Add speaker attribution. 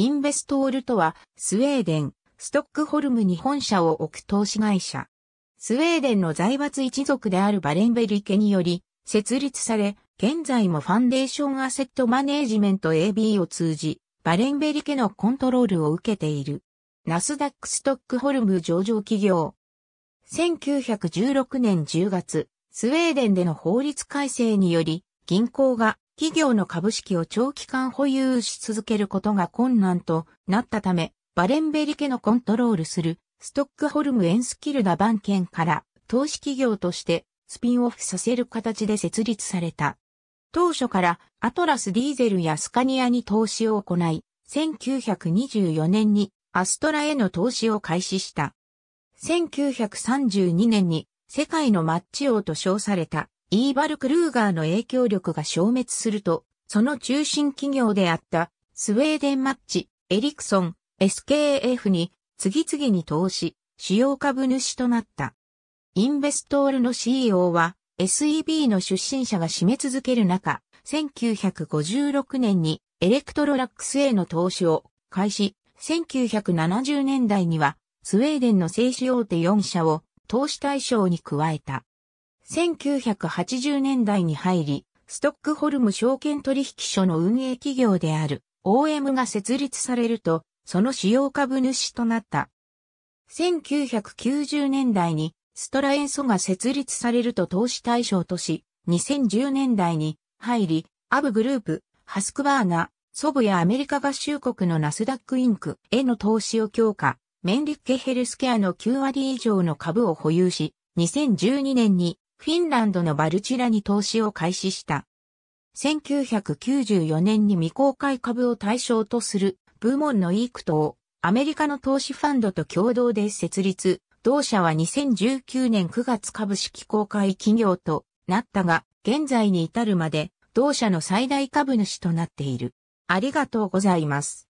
Speaker 1: インベストールとは、スウェーデン、ストックホルムに本社を置く投資会社。スウェーデンの財閥一族であるバレンベリ家により、設立され、現在もファンデーションアセットマネージメント AB を通じ、バレンベリ家のコントロールを受けている。ナスダックストックホルム上場企業。1916年10月、スウェーデンでの法律改正により、銀行が企業の株式を長期間保有し続けることが困難となったため、バレンベリ家のコントロールするストックホルムエンスキルダ番犬から投資企業としてスピンオフさせる形で設立された。当初からアトラスディーゼルやスカニアに投資を行い、1924年にアストラへの投資を開始した。1932年に世界のマッチ王と称されたイーバル・クルーガーの影響力が消滅すると、その中心企業であったスウェーデンマッチ、エリクソン、SKF に次々に投資、主要株主となった。インベストールの CEO は SEB の出身者が占め続ける中、1956年にエレクトロラックスへの投資を開始、1970年代にはスウェーデンの製紙大手4社を投資対象に加えた。1980年代に入り、ストックホルム証券取引所の運営企業である OM が設立されると、その主要株主となった。1990年代にストラエンソが設立されると投資対象とし、2010年代に入り、アブグループ、ハスクバーナ、祖母やアメリカ合衆国のナスダックインクへの投資を強化、メンリッケヘルスケアの9割以上の株を保有し、2012年にフィンランドのバルチラに投資を開始した。1994年に未公開株を対象とする部門のイークトをアメリカの投資ファンドと共同で設立。同社は2019年9月株式公開企業となったが、現在に至るまで同社の最大株主となっている。ありがとうございます。